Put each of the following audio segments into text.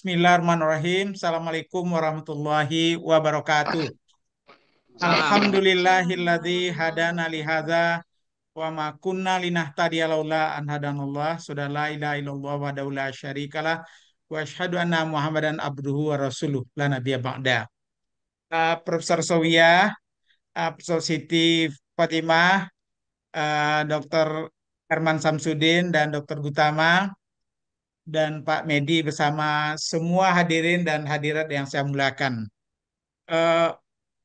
Bismillahirrahmanirrahim. Assalamualaikum warahmatullahi wabarakatuh. Alhamdulillahilladzi hadana lihada wa ma kunna linahtadiya laula an hadanallah. Sudah la ilaha illallah wa daula syarikalah wa asyhadu anna Muhammadan abduhu wa rasuluh la nabiyya ba'da. Uh, Profesor Sowia, uh, Profesor Siti Fatimah, uh, Dr. Herman Samsudin dan Dr. Gutama dan Pak Medi bersama semua hadirin dan hadirat yang saya muliakan. Uh,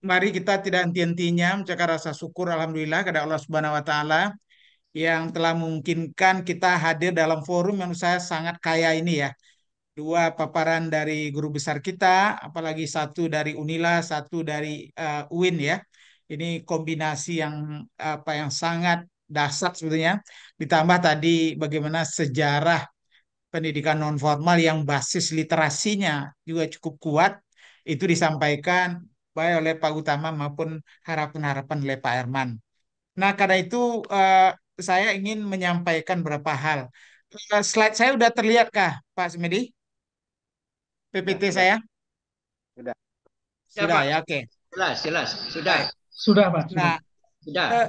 mari kita tidak henti-hentinya mencakar rasa syukur alhamdulillah kepada Allah Subhanahu wa taala yang telah memungkinkan kita hadir dalam forum yang saya sangat kaya ini ya. Dua paparan dari guru besar kita, apalagi satu dari Unila, satu dari uh, UIN ya. Ini kombinasi yang apa yang sangat dasar sebetulnya. Ditambah tadi bagaimana sejarah pendidikan non formal yang basis literasinya juga cukup kuat itu disampaikan baik oleh Pak Utama maupun harapan-harapan oleh Pak Herman. Nah karena itu uh, saya ingin menyampaikan beberapa hal. Eh, slide saya sudah terlihat kah Pak Semedi? PPT ya, saya? Sudah. Sudah ya, ya oke. Okay. Jelas, jelas. Sudah. Sudah Pak. Sudah. Nah, sudah. Uh,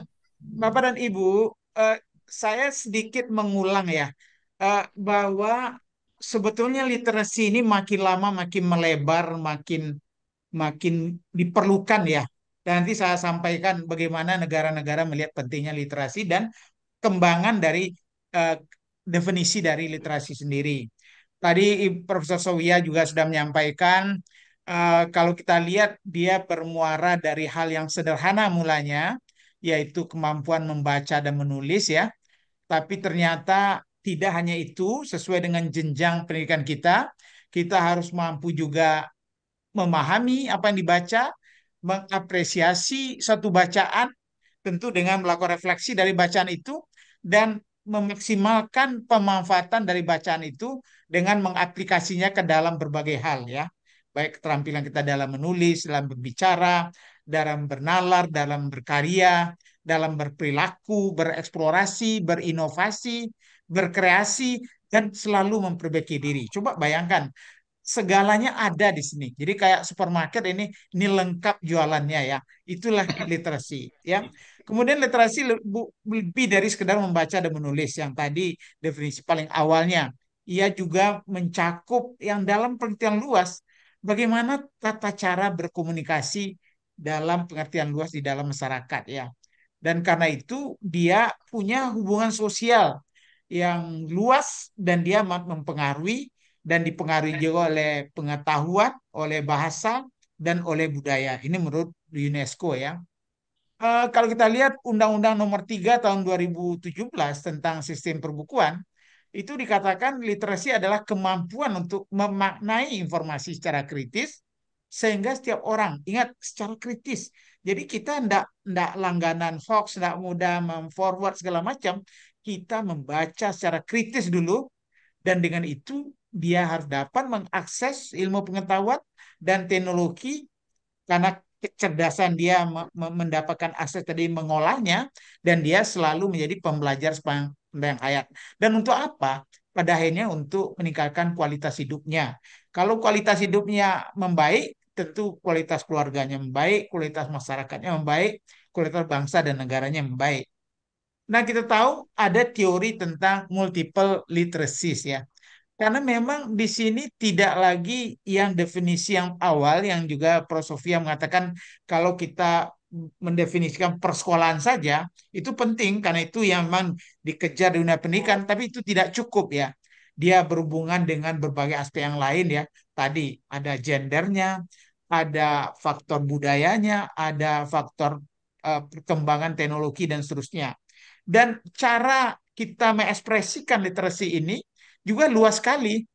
Bapak dan Ibu, uh, saya sedikit mengulang ya uh, bahwa sebetulnya literasi ini makin lama makin melebar, makin makin diperlukan ya. Dan nanti saya sampaikan bagaimana negara-negara melihat pentingnya literasi dan kembangan dari uh, definisi dari literasi sendiri. Tadi Profesor Sowia juga sudah menyampaikan uh, kalau kita lihat dia bermuara dari hal yang sederhana mulanya, yaitu kemampuan membaca dan menulis ya. Tapi ternyata tidak hanya itu, sesuai dengan jenjang pendidikan kita, kita harus mampu juga memahami apa yang dibaca, mengapresiasi satu bacaan, tentu dengan melakukan refleksi dari bacaan itu, dan memaksimalkan pemanfaatan dari bacaan itu dengan mengaplikasinya ke dalam berbagai hal ya. Baik keterampilan kita dalam menulis, dalam berbicara, dalam bernalar, dalam berkarya, dalam berperilaku, bereksplorasi, berinovasi, berkreasi, dan selalu memperbaiki diri. Coba bayangkan, segalanya ada di sini. Jadi kayak supermarket ini, ini lengkap jualannya ya. Itulah literasi ya. Kemudian literasi lebih dari sekedar membaca dan menulis yang tadi definisi paling awalnya. Ia juga mencakup yang dalam pengertian luas bagaimana tata cara berkomunikasi dalam pengertian luas di dalam masyarakat ya. Dan karena itu dia punya hubungan sosial yang luas dan dia amat mempengaruhi dan dipengaruhi juga oleh pengetahuan, oleh bahasa dan oleh budaya. Ini menurut UNESCO ya. Uh, kalau kita lihat Undang-Undang Nomor 3 Tahun 2017 tentang sistem perbukuan, itu dikatakan literasi adalah kemampuan untuk memaknai informasi secara kritis sehingga setiap orang ingat secara kritis. Jadi kita ndak ndak langganan hoax, ndak mudah memforward segala macam, kita membaca secara kritis dulu dan dengan itu dia harus dapat mengakses ilmu pengetahuan dan teknologi karena kecerdasan dia mendapatkan akses tadi mengolahnya dan dia selalu menjadi pembelajar sepanjang hayat. Dan untuk apa? Pada akhirnya untuk meningkatkan kualitas hidupnya. Kalau kualitas hidupnya membaik, tentu kualitas keluarganya membaik, kualitas masyarakatnya membaik, kualitas bangsa dan negaranya membaik. Nah, kita tahu ada teori tentang multiple literacies ya. Karena memang di sini tidak lagi yang definisi yang awal yang juga Prof. Sofia mengatakan kalau kita mendefinisikan persekolahan saja itu penting karena itu yang memang dikejar di dunia pendidikan tapi itu tidak cukup ya. Dia berhubungan dengan berbagai aspek yang lain ya. Tadi ada gendernya, ada faktor budayanya, ada faktor uh, perkembangan teknologi dan seterusnya. Dan cara kita mengekspresikan literasi ini juga luas sekali.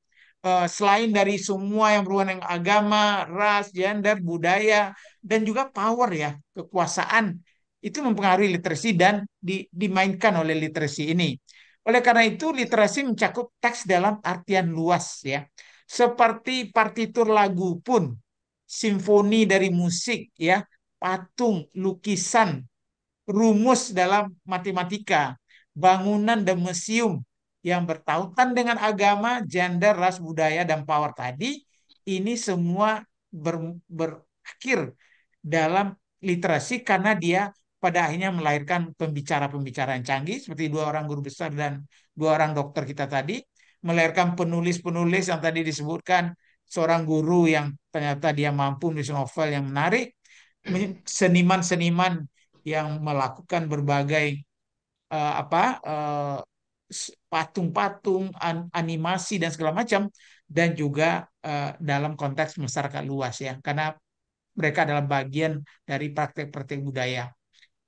Eh, selain dari semua yang berhubungan dengan agama, ras, gender, budaya, dan juga power ya, kekuasaan, itu mempengaruhi literasi dan di, dimainkan oleh literasi ini. Oleh karena itu, literasi mencakup teks dalam artian luas ya. Seperti partitur lagu pun, simfoni dari musik ya, patung, lukisan, rumus dalam matematika, bangunan dan museum yang bertautan dengan agama, gender, ras, budaya, dan power tadi, ini semua ber, berakhir dalam literasi karena dia pada akhirnya melahirkan pembicara-pembicara yang canggih seperti dua orang guru besar dan dua orang dokter kita tadi, melahirkan penulis-penulis yang tadi disebutkan, seorang guru yang ternyata dia mampu menulis novel yang menarik, seniman-seniman yang melakukan berbagai uh, apa patung eh, patung-patung, an animasi dan segala macam, dan juga uh, dalam konteks masyarakat luas ya, karena mereka adalah bagian dari praktek-praktek budaya.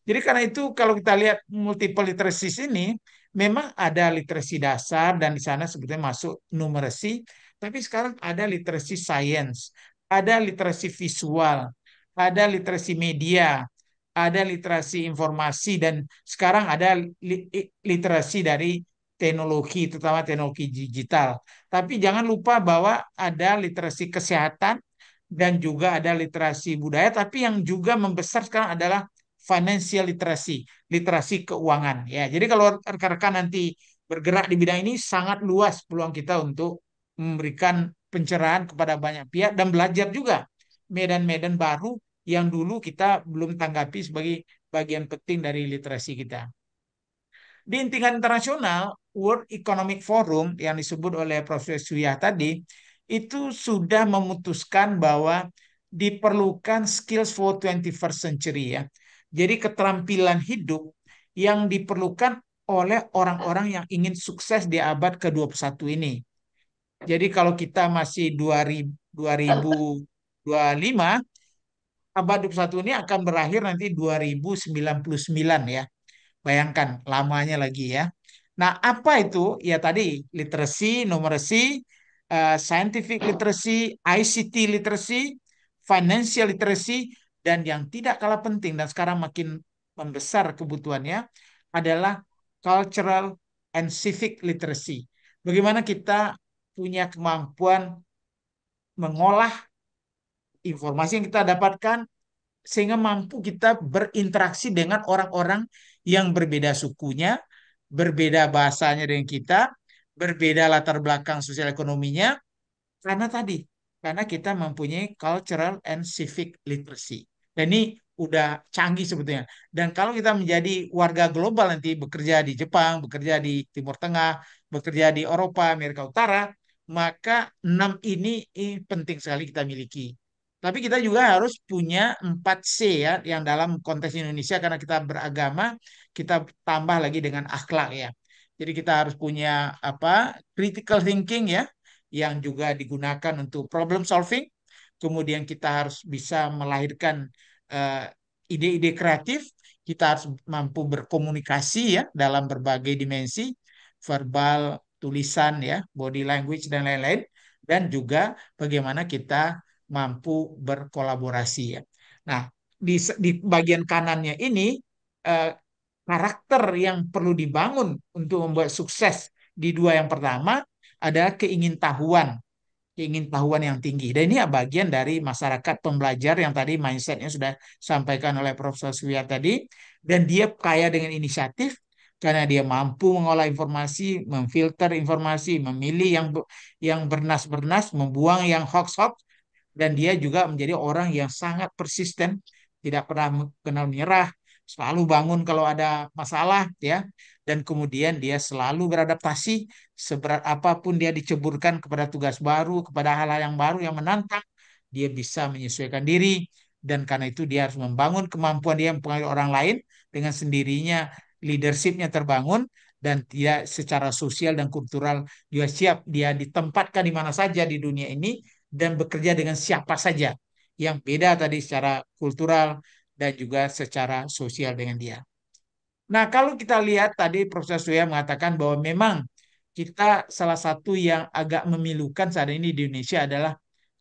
Jadi karena itu kalau kita lihat multiple literacy ini, memang ada literasi dasar dan di sana sebetulnya masuk numerasi, tapi sekarang ada literasi science, ada literasi visual, ada literasi media, ada literasi informasi dan sekarang ada literasi dari teknologi, terutama teknologi digital. Tapi jangan lupa bahwa ada literasi kesehatan dan juga ada literasi budaya, tapi yang juga membesar sekarang adalah financial literasi literasi keuangan. Ya, jadi kalau rekan-rekan nanti bergerak di bidang ini sangat luas peluang kita untuk memberikan pencerahan kepada banyak pihak dan belajar juga medan-medan baru yang dulu kita belum tanggapi sebagai bagian penting dari literasi kita. Di tingkat internasional, World Economic Forum yang disebut oleh Profesor Suya tadi, itu sudah memutuskan bahwa diperlukan skills for 21st century ya. Jadi keterampilan hidup yang diperlukan oleh orang-orang yang ingin sukses di abad ke-21 ini. Jadi kalau kita masih 2000, 2025, abad 21 ini akan berakhir nanti 2099 ya. Bayangkan lamanya lagi ya. Nah, apa itu? Ya tadi literasi, numerasi, uh, scientific literacy, ICT literacy, financial literacy dan yang tidak kalah penting dan sekarang makin membesar kebutuhannya adalah cultural and civic literacy. Bagaimana kita punya kemampuan mengolah informasi yang kita dapatkan sehingga mampu kita berinteraksi dengan orang-orang yang berbeda sukunya, berbeda bahasanya dengan kita, berbeda latar belakang sosial ekonominya karena tadi karena kita mempunyai cultural and civic literacy. Dan ini udah canggih sebetulnya. Dan kalau kita menjadi warga global nanti bekerja di Jepang, bekerja di Timur Tengah, bekerja di Eropa, Amerika Utara, maka enam ini, ini penting sekali kita miliki. Tapi kita juga harus punya 4C ya, yang dalam konteks Indonesia karena kita beragama, kita tambah lagi dengan akhlak ya. Jadi kita harus punya apa critical thinking ya, yang juga digunakan untuk problem solving. Kemudian kita harus bisa melahirkan eh, ide-ide uh, kreatif. Kita harus mampu berkomunikasi ya dalam berbagai dimensi, verbal, tulisan ya, body language dan lain-lain. Dan juga bagaimana kita mampu berkolaborasi ya. Nah, di, di bagian kanannya ini eh, karakter yang perlu dibangun untuk membuat sukses di dua yang pertama ada keingintahuan keingintahuan yang tinggi. Dan ini bagian dari masyarakat pembelajar yang tadi mindsetnya sudah sampaikan oleh Prof. Suya tadi. Dan dia kaya dengan inisiatif karena dia mampu mengolah informasi, memfilter informasi, memilih yang yang bernas-bernas, membuang yang hoax-hoax, dan dia juga menjadi orang yang sangat persisten, tidak pernah kenal menyerah, selalu bangun kalau ada masalah ya dan kemudian dia selalu beradaptasi seberat apapun dia diceburkan kepada tugas baru, kepada hal-hal yang baru yang menantang, dia bisa menyesuaikan diri dan karena itu dia harus membangun kemampuan dia mempengaruhi orang lain dengan sendirinya leadershipnya terbangun dan dia secara sosial dan kultural dia siap dia ditempatkan di mana saja di dunia ini dan bekerja dengan siapa saja yang beda tadi secara kultural dan juga secara sosial dengan dia. Nah, kalau kita lihat tadi Profesor Suya mengatakan bahwa memang kita salah satu yang agak memilukan saat ini di Indonesia adalah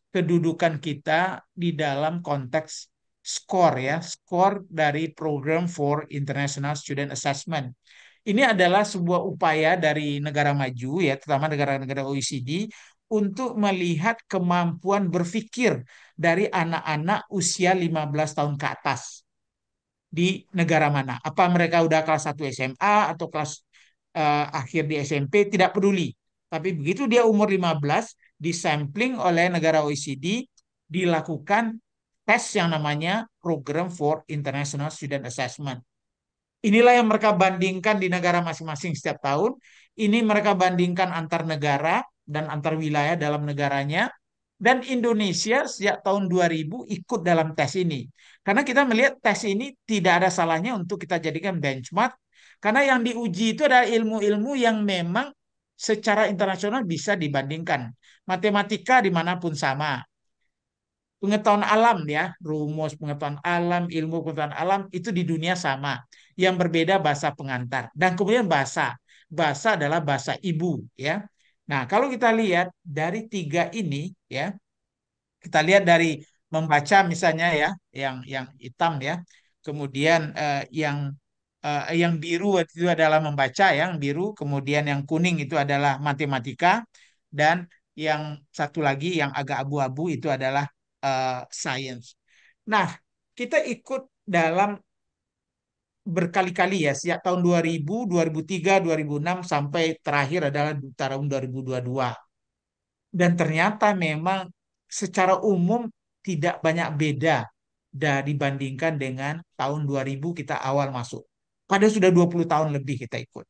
kedudukan kita di dalam konteks skor ya, skor dari Program for International Student Assessment. Ini adalah sebuah upaya dari negara maju ya, terutama negara-negara OECD untuk melihat kemampuan berpikir dari anak-anak usia 15 tahun ke atas di negara mana. Apa mereka udah kelas 1 SMA atau kelas uh, akhir di SMP, tidak peduli. Tapi begitu dia umur 15, disampling oleh negara OECD, dilakukan tes yang namanya Program for International Student Assessment. Inilah yang mereka bandingkan di negara masing-masing setiap tahun. Ini mereka bandingkan antar negara dan antar wilayah dalam negaranya. Dan Indonesia sejak tahun 2000 ikut dalam tes ini. Karena kita melihat tes ini tidak ada salahnya untuk kita jadikan benchmark. Karena yang diuji itu adalah ilmu-ilmu yang memang secara internasional bisa dibandingkan. Matematika dimanapun sama. Pengetahuan alam ya, rumus pengetahuan alam, ilmu pengetahuan alam itu di dunia sama. Yang berbeda bahasa pengantar. Dan kemudian bahasa. Bahasa adalah bahasa ibu ya Nah, kalau kita lihat dari tiga ini, ya, kita lihat dari membaca misalnya ya, yang yang hitam ya, kemudian eh, yang eh, yang biru itu adalah membaca, yang biru, kemudian yang kuning itu adalah matematika, dan yang satu lagi yang agak abu-abu itu adalah eh, science. Nah, kita ikut dalam berkali-kali ya sejak tahun 2000, 2003, 2006 sampai terakhir adalah tahun 2022. Dan ternyata memang secara umum tidak banyak beda dari bandingkan dengan tahun 2000 kita awal masuk. pada sudah 20 tahun lebih kita ikut.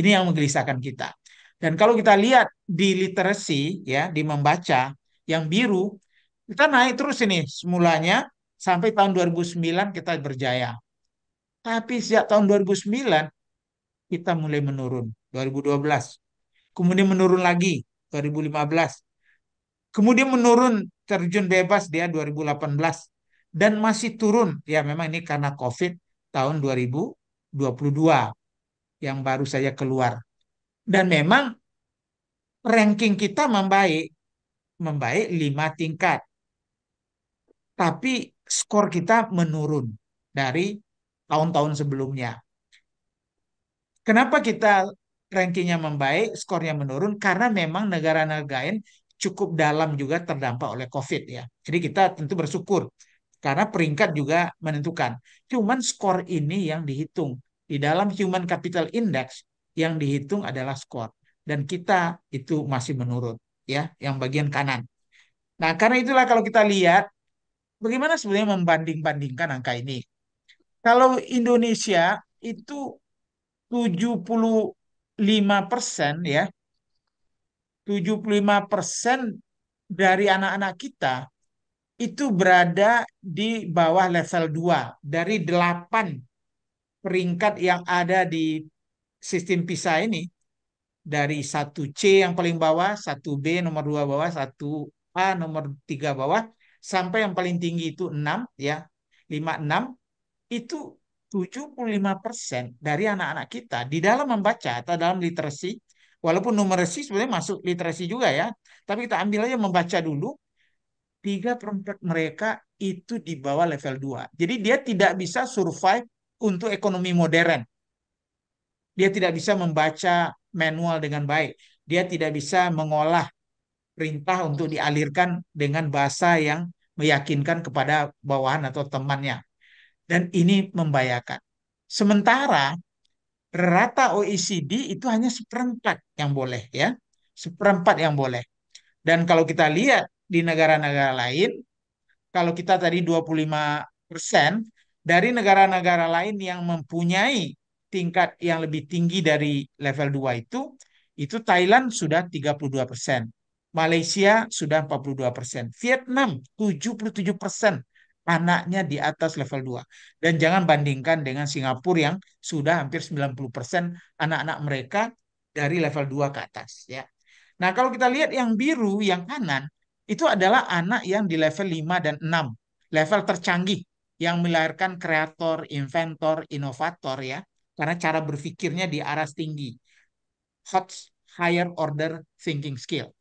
Ini yang menggelisahkan kita. Dan kalau kita lihat di literasi ya, di membaca yang biru, kita naik terus ini semulanya sampai tahun 2009 kita berjaya tapi sejak tahun 2009 kita mulai menurun. 2012. Kemudian menurun lagi 2015. Kemudian menurun terjun bebas dia 2018 dan masih turun. Ya memang ini karena Covid tahun 2022 yang baru saya keluar. Dan memang ranking kita membaik membaik 5 tingkat. Tapi skor kita menurun dari tahun-tahun sebelumnya. Kenapa kita rankingnya membaik, skornya menurun? Karena memang negara-negara lain cukup dalam juga terdampak oleh COVID ya. Jadi kita tentu bersyukur karena peringkat juga menentukan. Cuman skor ini yang dihitung di dalam Human Capital Index yang dihitung adalah skor dan kita itu masih menurun ya yang bagian kanan. Nah, karena itulah kalau kita lihat bagaimana sebenarnya membanding-bandingkan angka ini. Kalau Indonesia itu 75 persen ya, 75 persen dari anak-anak kita itu berada di bawah level 2 dari 8 peringkat yang ada di sistem PISA ini dari 1C yang paling bawah, 1B nomor 2 bawah, 1A nomor 3 bawah sampai yang paling tinggi itu 6 ya. 5 6 itu 75% dari anak-anak kita di dalam membaca atau dalam literasi, walaupun numerasi sebenarnya masuk literasi juga ya, tapi kita ambil aja membaca dulu, tiga perempat mereka itu di bawah level 2. Jadi dia tidak bisa survive untuk ekonomi modern. Dia tidak bisa membaca manual dengan baik. Dia tidak bisa mengolah perintah untuk dialirkan dengan bahasa yang meyakinkan kepada bawahan atau temannya dan ini membahayakan. Sementara rata OECD itu hanya seperempat yang boleh ya, seperempat yang boleh. Dan kalau kita lihat di negara-negara lain, kalau kita tadi 25 persen dari negara-negara lain yang mempunyai tingkat yang lebih tinggi dari level 2 itu, itu Thailand sudah 32 persen. Malaysia sudah 42 persen. Vietnam 77 persen anaknya di atas level 2. Dan jangan bandingkan dengan Singapura yang sudah hampir 90% anak-anak mereka dari level 2 ke atas. ya. Nah kalau kita lihat yang biru, yang kanan, itu adalah anak yang di level 5 dan 6. Level tercanggih yang melahirkan kreator, inventor, inovator ya. Karena cara berpikirnya di arah tinggi. Hot higher order thinking skill.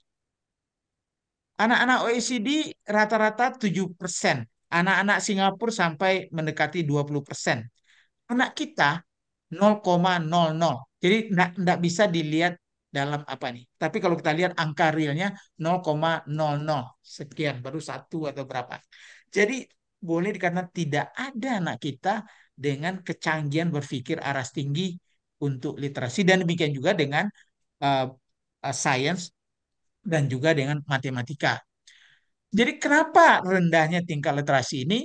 Anak-anak OECD rata-rata 7% Anak-anak Singapura sampai mendekati 20%. Anak kita 0,00. Jadi tidak bisa dilihat dalam apa nih. Tapi kalau kita lihat angka realnya 0,00 sekian baru satu atau berapa. Jadi boleh dikatakan tidak ada anak kita dengan kecanggihan berpikir aras tinggi untuk literasi dan demikian juga dengan uh, eh, uh, eh, sains dan juga dengan matematika. Jadi kenapa hmm. rendahnya tingkat literasi ini?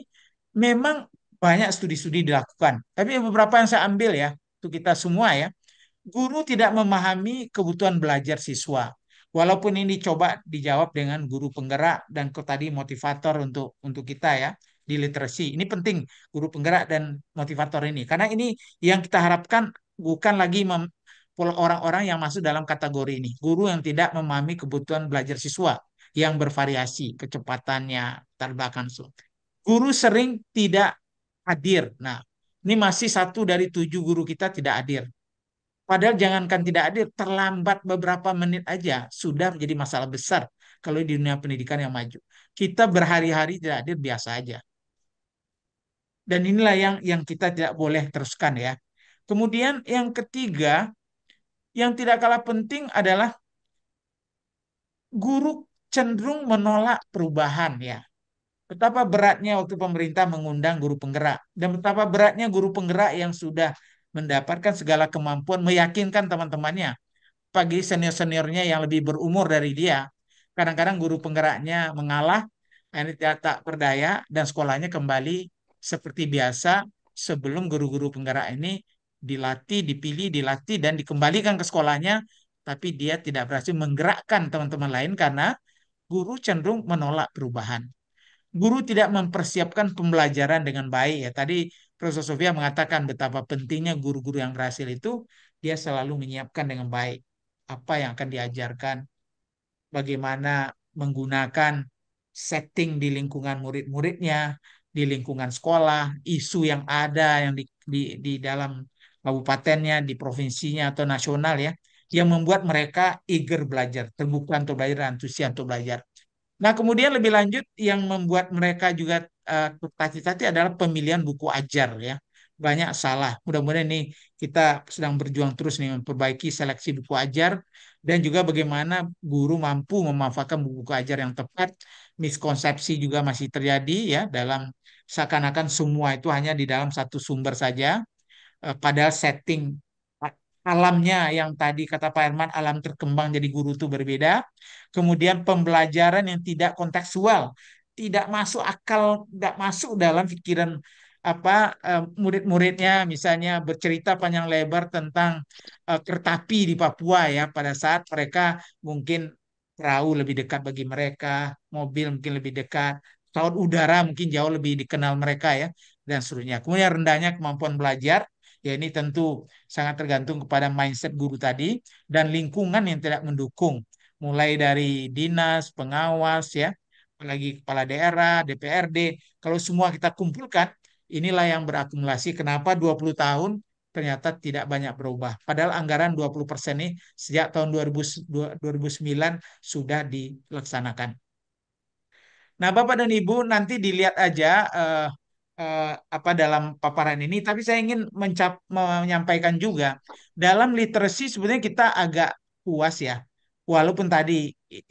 Memang banyak studi-studi dilakukan. Tapi beberapa yang saya ambil ya, untuk kita semua ya, guru tidak memahami kebutuhan belajar siswa. Walaupun ini coba dijawab dengan guru penggerak dan tadi motivator untuk untuk kita ya di literasi. Ini penting guru penggerak dan motivator ini karena ini yang kita harapkan bukan lagi orang-orang yang masuk dalam kategori ini, guru yang tidak memahami kebutuhan belajar siswa yang bervariasi kecepatannya terbahkan Guru sering tidak hadir. Nah, ini masih satu dari tujuh guru kita tidak hadir. Padahal jangankan tidak hadir, terlambat beberapa menit aja sudah menjadi masalah besar kalau di dunia pendidikan yang maju. Kita berhari-hari tidak hadir biasa aja. Dan inilah yang yang kita tidak boleh teruskan ya. Kemudian yang ketiga, yang tidak kalah penting adalah guru cenderung menolak perubahan ya. Betapa beratnya waktu pemerintah mengundang guru penggerak dan betapa beratnya guru penggerak yang sudah mendapatkan segala kemampuan meyakinkan teman-temannya. Pagi senior-seniornya yang lebih berumur dari dia, kadang-kadang guru penggeraknya mengalah, ini tak berdaya dan sekolahnya kembali seperti biasa sebelum guru-guru penggerak ini dilatih, dipilih, dilatih dan dikembalikan ke sekolahnya tapi dia tidak berhasil menggerakkan teman-teman lain karena guru cenderung menolak perubahan. Guru tidak mempersiapkan pembelajaran dengan baik ya. Tadi Profesor Sofia mengatakan betapa pentingnya guru-guru yang berhasil itu dia selalu menyiapkan dengan baik apa yang akan diajarkan, bagaimana menggunakan setting di lingkungan murid-muridnya, di lingkungan sekolah, isu yang ada yang di, di, di dalam kabupatennya, di provinsinya atau nasional ya, yang membuat mereka eager belajar, terbuka untuk belajar, antusias untuk belajar. Nah, kemudian lebih lanjut yang membuat mereka juga uh, eh, tertatih-tatih adalah pemilihan buku ajar ya. Banyak salah. Mudah-mudahan ini kita sedang berjuang terus nih memperbaiki seleksi buku ajar dan juga bagaimana guru mampu memanfaatkan buku-buku ajar yang tepat. Miskonsepsi juga masih terjadi ya dalam seakan-akan semua itu hanya di dalam satu sumber saja. Uh, padahal setting alamnya yang tadi kata Pak Herman alam terkembang jadi guru itu berbeda. Kemudian pembelajaran yang tidak kontekstual, tidak masuk akal, tidak masuk dalam pikiran apa eh, murid-muridnya misalnya bercerita panjang lebar tentang uh, kertapi di Papua ya pada saat mereka mungkin perahu lebih dekat bagi mereka, mobil mungkin lebih dekat, pesawat udara mungkin jauh lebih dikenal mereka ya dan seterusnya. Kemudian rendahnya kemampuan belajar Ya ini tentu sangat tergantung kepada mindset guru tadi dan lingkungan yang tidak mendukung. Mulai dari dinas, pengawas ya, apalagi kepala daerah, DPRD. Kalau semua kita kumpulkan, inilah yang berakumulasi kenapa 20 tahun ternyata tidak banyak berubah. Padahal anggaran 20% ini sejak tahun 2000, 2009 sudah dilaksanakan. Nah, Bapak dan Ibu nanti dilihat aja eh, eh, apa dalam paparan ini, tapi saya ingin mencap, menyampaikan juga dalam literasi sebenarnya kita agak puas ya. Walaupun tadi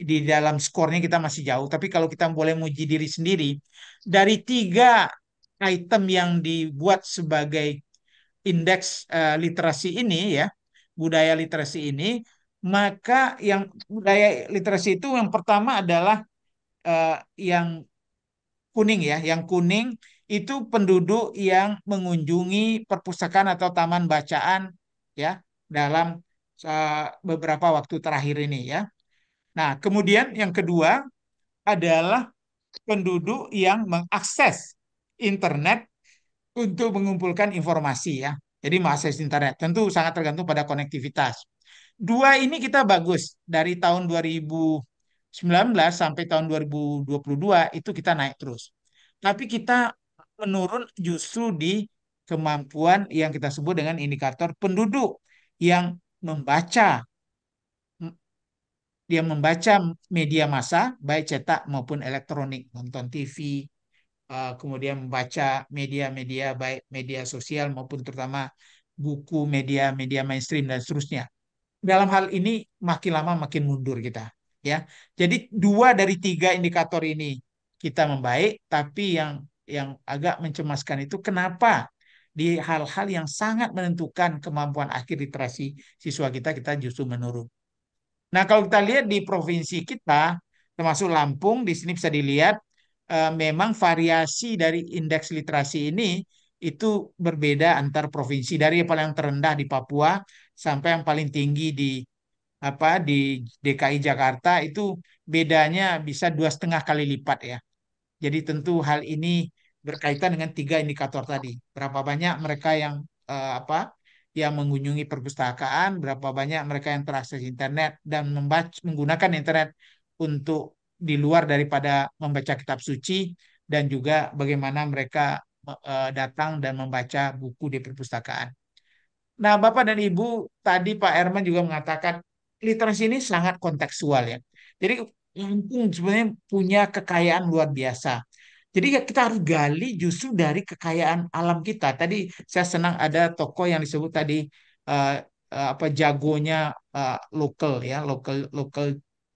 di dalam skornya kita masih jauh, tapi kalau kita boleh muji diri sendiri, dari tiga item yang dibuat sebagai indeks uh, literasi ini ya, budaya literasi ini, maka yang budaya literasi itu yang pertama adalah uh, yang kuning ya, yang kuning itu penduduk yang mengunjungi perpustakaan atau taman bacaan ya dalam eh, beberapa waktu terakhir ini ya. Nah, kemudian yang kedua adalah penduduk yang mengakses internet untuk mengumpulkan informasi ya. Jadi mengakses internet tentu sangat tergantung pada konektivitas. Dua ini kita bagus dari tahun 2019 sampai tahun 2022 itu kita naik terus. Tapi kita menurun justru di kemampuan yang kita sebut dengan indikator penduduk yang membaca dia membaca media massa baik cetak maupun elektronik nonton TV eh, kemudian membaca media-media baik media sosial maupun terutama buku media-media mainstream dan seterusnya dalam hal ini makin lama makin mundur kita ya jadi dua dari tiga indikator ini kita membaik tapi yang yang agak mencemaskan itu kenapa di hal-hal yang sangat menentukan kemampuan akhir literasi siswa kita kita justru menurun. Nah, kalau kita lihat di provinsi kita termasuk Lampung di sini bisa dilihat eh, memang variasi dari indeks literasi ini itu berbeda antar provinsi dari yang paling terendah di Papua sampai yang paling tinggi di apa di DKI Jakarta itu bedanya bisa dua setengah kali lipat ya. Jadi tentu hal ini berkaitan dengan tiga indikator tadi. Berapa banyak mereka yang uh, apa yang mengunjungi perpustakaan, berapa banyak mereka yang terakses internet dan membaca menggunakan internet untuk di luar daripada membaca kitab suci dan juga bagaimana mereka uh, datang dan membaca buku di perpustakaan. Nah, Bapak dan Ibu, tadi Pak Herman juga mengatakan literasi ini sangat kontekstual ya. Jadi Lampung sebenarnya punya kekayaan luar biasa jadi kita harus gali justru dari kekayaan alam kita. Tadi saya senang ada toko yang disebut tadi uh, apa jagonya uh, eh, lokal ya, lokal lokal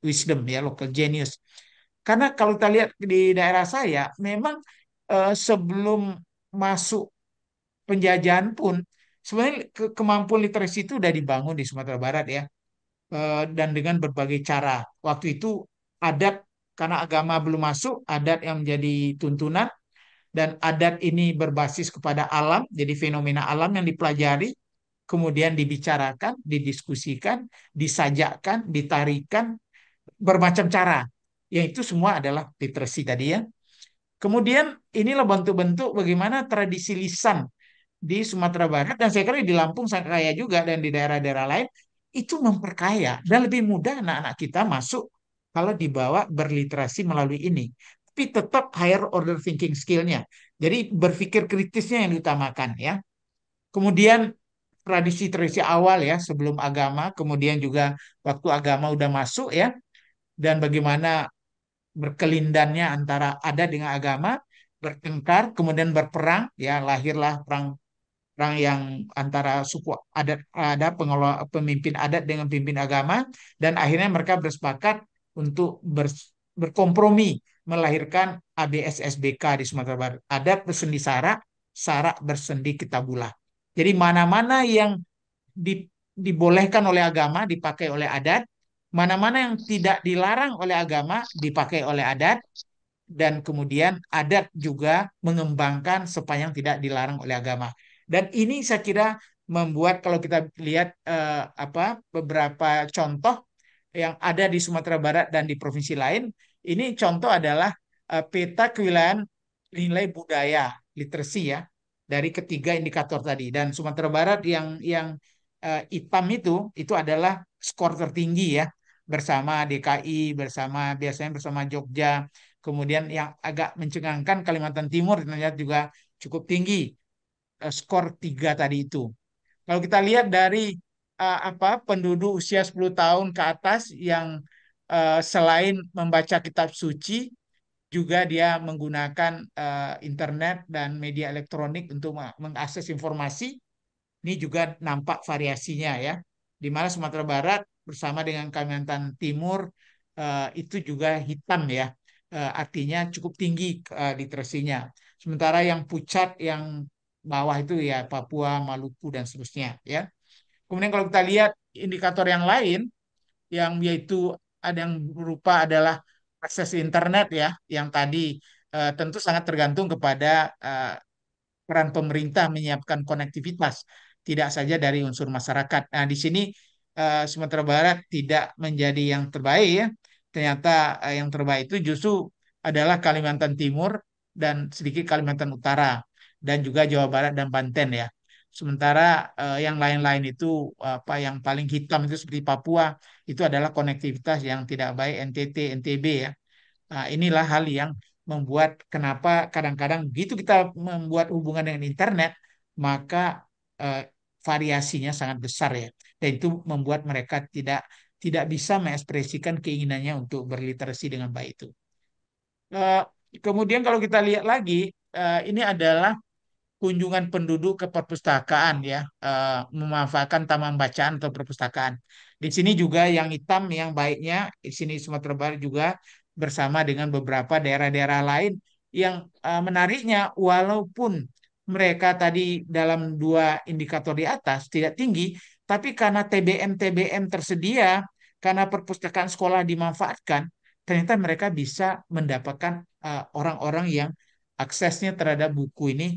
wisdom ya, lokal genius. Karena kalau kita lihat di daerah saya memang uh, sebelum masuk penjajahan pun sebenarnya ke kemampuan literasi itu sudah dibangun di Sumatera Barat ya. Uh, dan dengan berbagai cara. Waktu itu adat karena agama belum masuk, adat yang menjadi tuntunan, dan adat ini berbasis kepada alam, jadi fenomena alam yang dipelajari, kemudian dibicarakan, didiskusikan, disajakan, ditarikan, bermacam cara. Yang itu semua adalah literasi tadi ya. Kemudian inilah bentuk-bentuk bagaimana tradisi lisan di Sumatera Barat, dan saya kira di Lampung sangat kaya juga, dan di daerah-daerah lain, itu memperkaya dan lebih mudah anak-anak kita masuk kalau dibawa berliterasi melalui ini. Tapi tetap higher order thinking skill-nya. Jadi berpikir kritisnya yang diutamakan ya. Kemudian tradisi-tradisi awal ya sebelum agama, kemudian juga waktu agama udah masuk ya. Dan bagaimana berkelindannya antara ada dengan agama, bertengkar, kemudian berperang, ya lahirlah perang perang yang antara suku adat ada pengelola pemimpin adat dengan pemimpin agama dan akhirnya mereka bersepakat untuk ber, berkompromi melahirkan ABSSBK di Sumatera Barat. Adat bersendi sarak, sarak bersendi kitabullah. Jadi mana-mana yang di, dibolehkan oleh agama dipakai oleh adat, mana-mana yang tidak dilarang oleh agama dipakai oleh adat, dan kemudian adat juga mengembangkan sepanjang tidak dilarang oleh agama. Dan ini saya kira membuat kalau kita lihat eh, apa beberapa contoh yang ada di Sumatera Barat dan di provinsi lain. Ini contoh adalah uh, peta kewilayahan nilai budaya literasi ya dari ketiga indikator tadi dan Sumatera Barat yang yang uh, hitam itu itu adalah skor tertinggi ya bersama DKI bersama biasanya bersama Jogja kemudian yang agak mencengangkan Kalimantan Timur ternyata juga cukup tinggi uh, skor tiga tadi itu kalau kita lihat dari uh, apa penduduk usia 10 tahun ke atas yang uh, selain membaca kitab suci juga dia menggunakan uh, internet dan media elektronik untuk mengakses informasi. Ini juga nampak variasinya ya. Di mana Sumatera Barat bersama dengan Kalimantan Timur uh, itu juga hitam ya. Uh, artinya cukup tinggi uh, literasinya. Sementara yang pucat yang bawah itu ya Papua, Maluku dan seterusnya ya. Kemudian kalau kita lihat indikator yang lain, yang yaitu ada yang berupa adalah akses internet ya, yang tadi uh, tentu sangat tergantung kepada uh, peran pemerintah menyiapkan konektivitas, tidak saja dari unsur masyarakat. Nah di sini uh, Sumatera Barat tidak menjadi yang terbaik ya. Ternyata uh, yang terbaik itu justru adalah Kalimantan Timur dan sedikit Kalimantan Utara dan juga Jawa Barat dan Banten ya sementara eh, yang lain-lain itu apa yang paling hitam itu seperti Papua itu adalah konektivitas yang tidak baik NTT NTB ya nah, inilah hal yang membuat kenapa kadang-kadang begitu kita membuat hubungan dengan internet maka eh, variasinya sangat besar ya dan itu membuat mereka tidak tidak bisa mengekspresikan keinginannya untuk berliterasi dengan baik itu eh, kemudian kalau kita lihat lagi eh, ini adalah kunjungan penduduk ke perpustakaan ya uh, memanfaatkan taman bacaan atau perpustakaan. Di sini juga yang hitam yang baiknya di sini Sumatera Barat juga bersama dengan beberapa daerah-daerah lain yang uh, menariknya walaupun mereka tadi dalam dua indikator di atas tidak tinggi tapi karena TBM TBM tersedia karena perpustakaan sekolah dimanfaatkan ternyata mereka bisa mendapatkan eh, orang-orang uh, orang -orang yang aksesnya terhadap buku ini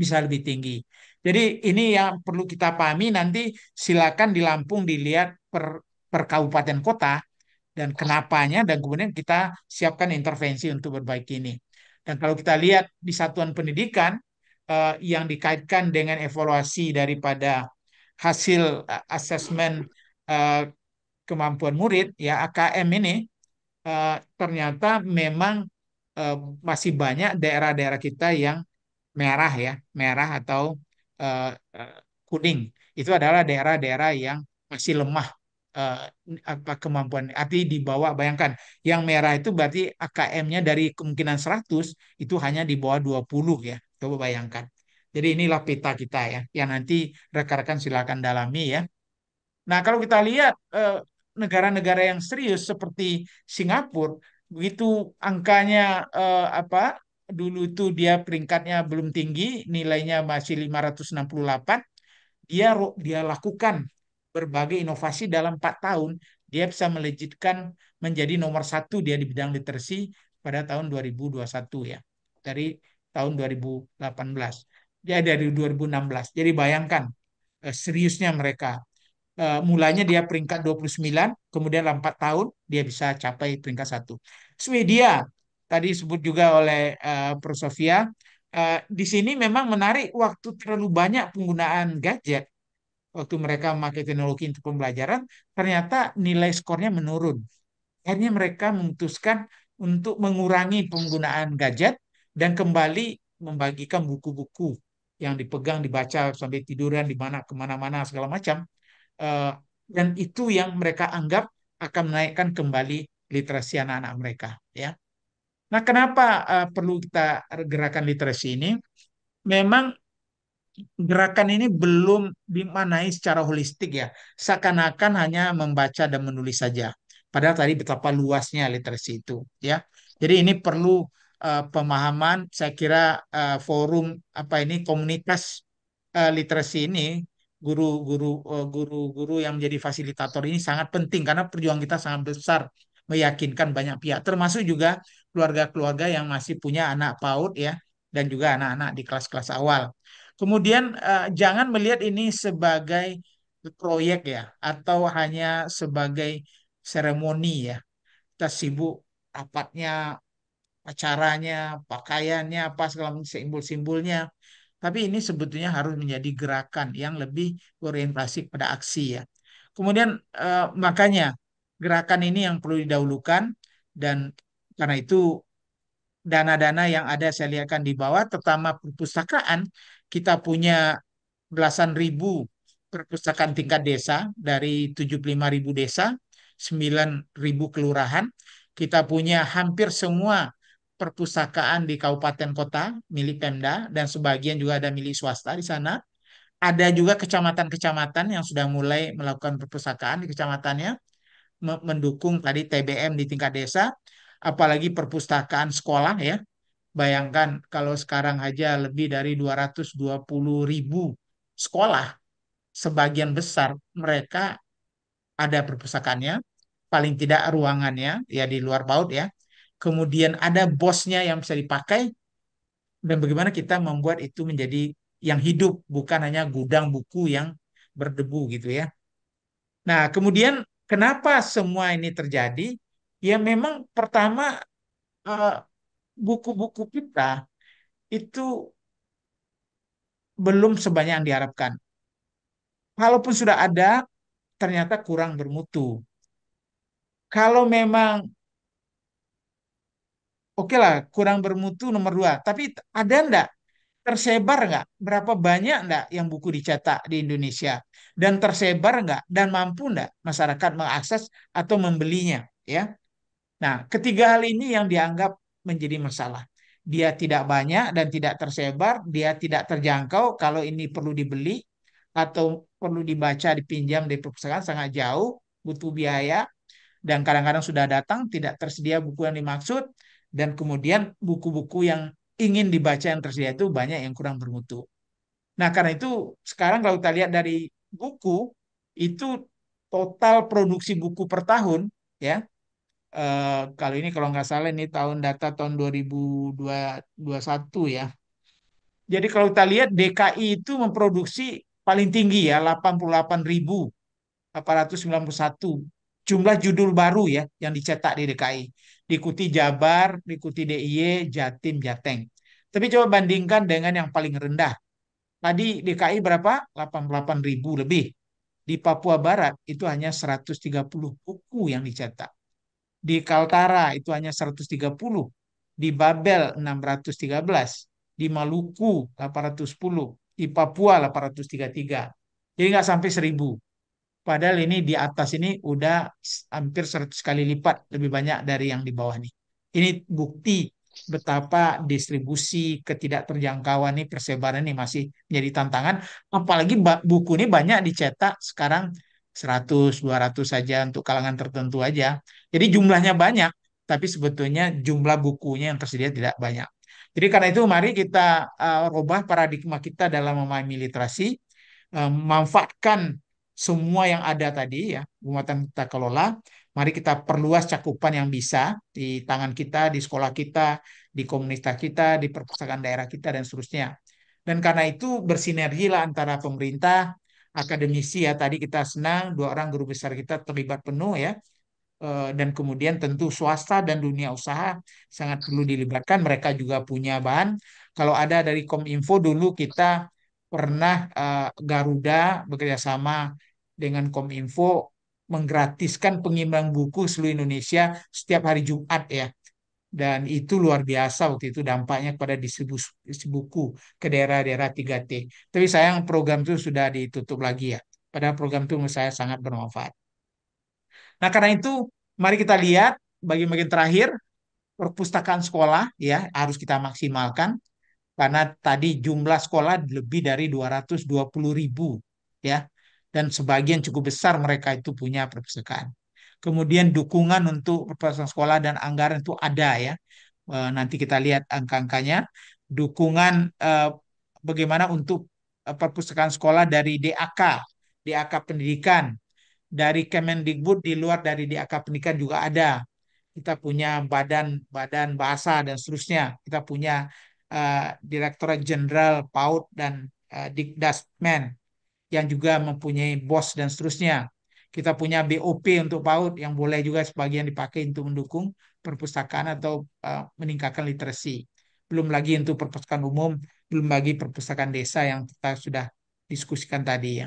bisa lebih tinggi. Jadi ini yang perlu kita pahami nanti silakan di Lampung dilihat per, per kabupaten kota dan kenapanya dan kemudian kita siapkan intervensi untuk berbaik ini. Dan kalau kita lihat di satuan pendidikan eh, yang dikaitkan dengan evaluasi daripada hasil eh, asesmen eh, kemampuan murid ya AKM ini eh, ternyata memang eh, masih banyak daerah-daerah kita yang merah ya, merah atau uh, kuning. Itu adalah daerah-daerah yang masih lemah uh, apa kemampuan arti di bawah bayangkan yang merah itu berarti AKM-nya dari kemungkinan 100 itu hanya di bawah 20 ya. Coba bayangkan. Jadi inilah peta kita ya yang nanti rekan-rekan silakan dalami ya. Nah, kalau kita lihat negara negara-negara yang serius seperti Singapura begitu angkanya eh, apa dulu itu dia peringkatnya belum tinggi, nilainya masih 568, dia dia lakukan berbagai inovasi dalam 4 tahun, dia bisa melejitkan menjadi nomor satu dia di bidang literasi pada tahun 2021 ya. Dari tahun 2018. Ya dari 2016. Jadi bayangkan eh, seriusnya mereka. Eh, mulanya dia peringkat 29, kemudian 4 tahun dia bisa capai peringkat satu. Swedia tadi disebut juga oleh uh, Prof. Sofia. Uh, di sini memang menarik waktu terlalu banyak penggunaan gadget waktu mereka memakai teknologi untuk pembelajaran, ternyata nilai skornya menurun. Akhirnya mereka memutuskan untuk mengurangi penggunaan gadget dan kembali membagikan buku-buku yang dipegang, dibaca sampai tiduran, di mana kemana-mana segala macam. Uh, dan itu yang mereka anggap akan menaikkan kembali literasi anak-anak mereka. Ya, Nah, kenapa uh, perlu kita gerakan literasi ini? Memang gerakan ini belum dimanai secara holistik ya. Seakan-akan hanya membaca dan menulis saja. Padahal tadi betapa luasnya literasi itu ya. Jadi ini perlu uh, pemahaman saya kira uh, forum apa ini komunitas uh, literasi ini guru-guru guru-guru yang menjadi fasilitator ini sangat penting karena perjuangan kita sangat besar meyakinkan banyak pihak termasuk juga keluarga-keluarga yang masih punya anak PAUD ya dan juga anak-anak di kelas-kelas awal. Kemudian uh, jangan melihat ini sebagai proyek ya atau hanya sebagai seremoni ya. Kita sibuk rapatnya, acaranya, pakaiannya, apa segala simbol-simbolnya. Tapi ini sebetulnya harus menjadi gerakan yang lebih orientasi pada aksi ya. Kemudian uh, makanya gerakan ini yang perlu didahulukan dan karena itu dana-dana yang ada saya lihatkan di bawah, terutama perpustakaan, kita punya belasan ribu perpustakaan tingkat desa dari 75 ribu desa, 9 ribu kelurahan. Kita punya hampir semua perpustakaan di kabupaten kota milik Pemda dan sebagian juga ada milik swasta di sana. Ada juga kecamatan-kecamatan yang sudah mulai melakukan perpustakaan di kecamatannya mendukung tadi TBM di tingkat desa apalagi perpustakaan sekolah ya. Bayangkan kalau sekarang aja lebih dari 220 ribu sekolah, sebagian besar mereka ada perpustakaannya, paling tidak ruangannya ya di luar baut ya. Kemudian ada bosnya yang bisa dipakai dan bagaimana kita membuat itu menjadi yang hidup bukan hanya gudang buku yang berdebu gitu ya. Nah, kemudian kenapa semua ini terjadi? ya memang pertama eh, buku-buku uh, kita itu belum sebanyak yang diharapkan. Kalaupun sudah ada, ternyata kurang bermutu. Kalau memang oke okay lah kurang bermutu nomor dua tapi ada enggak? tersebar nggak berapa banyak ndak yang buku dicetak di Indonesia dan tersebar nggak dan mampu ndak masyarakat mengakses atau membelinya ya Nah, ketiga hal ini yang dianggap menjadi masalah. Dia tidak banyak dan tidak tersebar, dia tidak terjangkau kalau ini perlu dibeli atau perlu dibaca, dipinjam di perpustakaan sangat jauh, butuh biaya, dan kadang-kadang sudah datang tidak tersedia buku yang dimaksud, dan kemudian buku-buku yang ingin dibaca yang tersedia itu banyak yang kurang bermutu. Nah, karena itu sekarang kalau kita lihat dari buku itu total produksi buku per tahun ya Eh, kalau ini kalau nggak salah ini tahun data tahun 2021 ya. Jadi kalau kita lihat DKI itu memproduksi paling tinggi ya 88.891 jumlah judul baru ya yang dicetak di DKI. Diikuti Jabar, diikuti DIY, Jatim, Jateng. Tapi coba bandingkan dengan yang paling rendah. Tadi DKI berapa? 88.000 lebih. Di Papua Barat itu hanya 130 buku yang dicetak. Di Kaltara itu hanya 130. Di Babel 613. Di Maluku 810. Di Papua 833. Jadi nggak sampai 1000. Padahal ini di atas ini udah hampir 100 kali lipat lebih banyak dari yang di bawah ini. Ini bukti betapa distribusi ketidakterjangkauan ini persebaran ini masih menjadi tantangan apalagi buku ini banyak dicetak sekarang 100, 200 saja untuk kalangan tertentu aja. Jadi jumlahnya banyak, tapi sebetulnya jumlah bukunya yang tersedia tidak banyak. Jadi karena itu mari kita uh, rubah paradigma kita dalam memahami literasi, uh, eh, manfaatkan semua yang ada tadi ya, pemuatan kita kelola, mari kita perluas cakupan yang bisa di tangan kita, di sekolah kita, di komunitas kita, di perpustakaan daerah kita dan seterusnya. Dan karena itu bersinergilah antara pemerintah, akademisi ya tadi kita senang dua orang guru besar kita terlibat penuh ya eh, dan kemudian tentu swasta dan dunia usaha sangat perlu dilibatkan mereka juga punya bahan kalau ada dari Kominfo dulu kita pernah eh, Garuda bekerjasama dengan Kominfo menggratiskan pengimbang buku seluruh Indonesia setiap hari Jumat ya dan itu luar biasa waktu itu dampaknya kepada distribusi buku ke daerah-daerah 3T. Tapi sayang program itu sudah ditutup lagi ya. Padahal program itu menurut saya sangat bermanfaat. Nah karena itu mari kita lihat bagian-bagian terakhir perpustakaan sekolah ya harus kita maksimalkan karena tadi jumlah sekolah lebih dari 220 ribu ya dan sebagian cukup besar mereka itu punya perpustakaan kemudian dukungan untuk perpustakaan sekolah dan anggaran itu ada ya. Eh, nanti kita lihat angka-angkanya. Dukungan eh, bagaimana untuk eh, perpustakaan sekolah dari DAK, DAK Pendidikan, dari Kemendikbud di luar dari DAK Pendidikan juga ada. Kita punya badan-badan bahasa dan seterusnya. Kita punya uh, Direktorat Jenderal PAUD dan uh, Dikdasmen yang juga mempunyai BOS dan seterusnya. Kita punya BOP untuk PAUD yang boleh juga sebagian dipakai untuk mendukung perpustakaan atau uh, meningkatkan literasi. Belum lagi untuk perpustakaan umum, belum lagi perpustakaan desa yang kita sudah diskusikan tadi ya.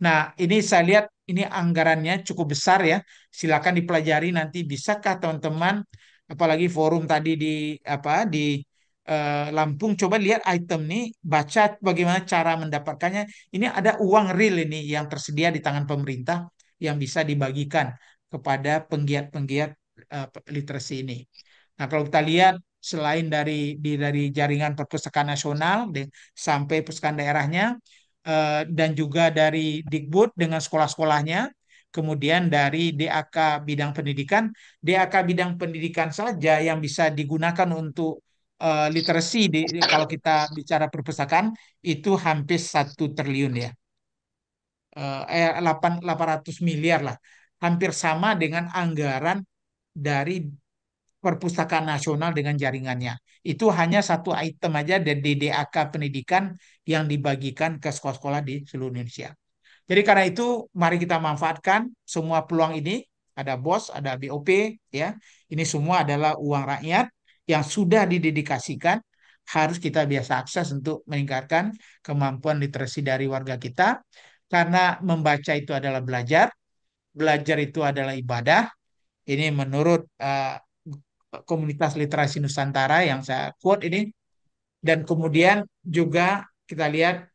Nah, ini saya lihat ini anggarannya cukup besar ya. Silakan dipelajari nanti bisakah teman-teman apalagi forum tadi di apa di uh, Lampung coba lihat item nih, baca bagaimana cara mendapatkannya. Ini ada uang real ini yang tersedia di tangan pemerintah yang bisa dibagikan kepada penggiat-penggiat eh, literasi ini. Nah, kalau kita lihat selain dari di, dari jaringan perpustakaan nasional di, sampai perpustakaan daerahnya uh, dan juga dari Dikbud dengan sekolah-sekolahnya, kemudian dari DAK bidang pendidikan, DAK bidang pendidikan saja yang bisa digunakan untuk uh, literasi di, kalau kita bicara perpustakaan itu hampir satu triliun ya eh, 800 eh, miliar lah. Hampir sama dengan anggaran dari perpustakaan nasional dengan jaringannya. Itu hanya satu item aja dari DDAK pendidikan yang dibagikan ke sekolah-sekolah di seluruh Indonesia. Jadi karena itu mari kita manfaatkan semua peluang ini. Ada BOS, ada BOP, ya. Ini semua adalah uang rakyat yang sudah didedikasikan harus kita biasa akses untuk meningkatkan kemampuan literasi dari warga kita karena membaca itu adalah belajar, belajar itu adalah ibadah. Ini menurut uh, komunitas literasi Nusantara yang saya quote ini. Dan kemudian juga kita lihat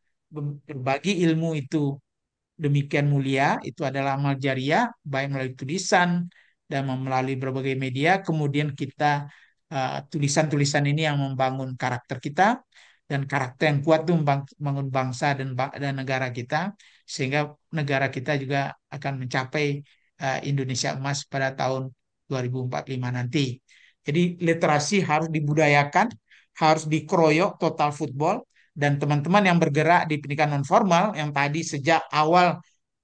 berbagi ilmu itu demikian mulia, itu adalah amal jariah, baik melalui tulisan dan melalui berbagai media. Kemudian kita eh, tulisan-tulisan uh, ini yang membangun karakter kita dan karakter yang kuat itu membangun bangsa dan, dan negara kita sehingga negara kita juga akan mencapai eh, Indonesia emas pada tahun 2045 nanti. Jadi literasi harus dibudayakan, harus dikeroyok total football dan teman-teman yang bergerak di pendidikan non formal yang tadi sejak awal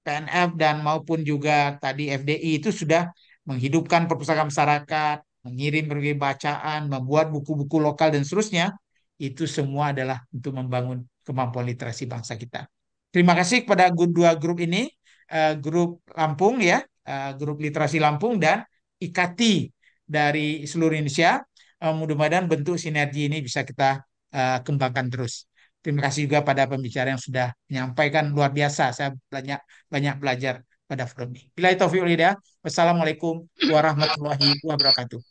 PNF dan maupun juga tadi FDI itu sudah menghidupkan perpustakaan masyarakat, mengirim berbagai bacaan, membuat buku-buku lokal dan seterusnya, itu semua adalah untuk membangun kemampuan literasi bangsa kita terima kasih kepada dua grup ini, uh, grup Lampung ya, uh, grup literasi Lampung dan Ikati dari seluruh Indonesia. Uh, Mudah-mudahan bentuk sinergi ini bisa kita uh, kembangkan terus. Terima kasih juga pada pembicara yang sudah menyampaikan luar biasa. Saya banyak banyak belajar pada forum ini. Bila itu Wassalamualaikum warahmatullahi wabarakatuh.